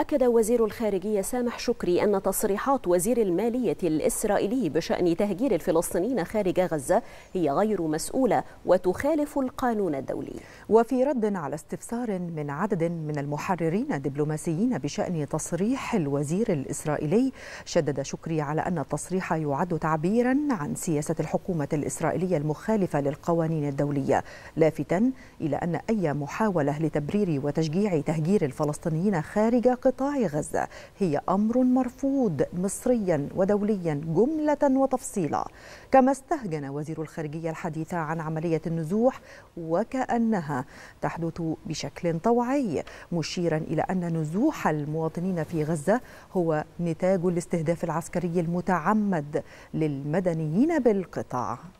أكد وزير الخارجية سامح شكري أن تصريحات وزير المالية الإسرائيلي بشأن تهجير الفلسطينيين خارج غزة هي غير مسؤولة وتخالف القانون الدولي وفي رد على استفسار من عدد من المحررين الدبلوماسيين بشأن تصريح الوزير الإسرائيلي شدد شكري على أن التصريح يعد تعبيرا عن سياسة الحكومة الإسرائيلية المخالفة للقوانين الدولية لافتا إلى أن أي محاولة لتبرير وتشجيع تهجير الفلسطينيين خارج قطاع غزة هي أمر مرفوض مصريا ودوليا جملة وتفصيلا كما استهجن وزير الخارجية الحديث عن عملية النزوح وكأنها تحدث بشكل طوعي مشيرا إلى أن نزوح المواطنين في غزة هو نتاج الاستهداف العسكري المتعمد للمدنيين بالقطاع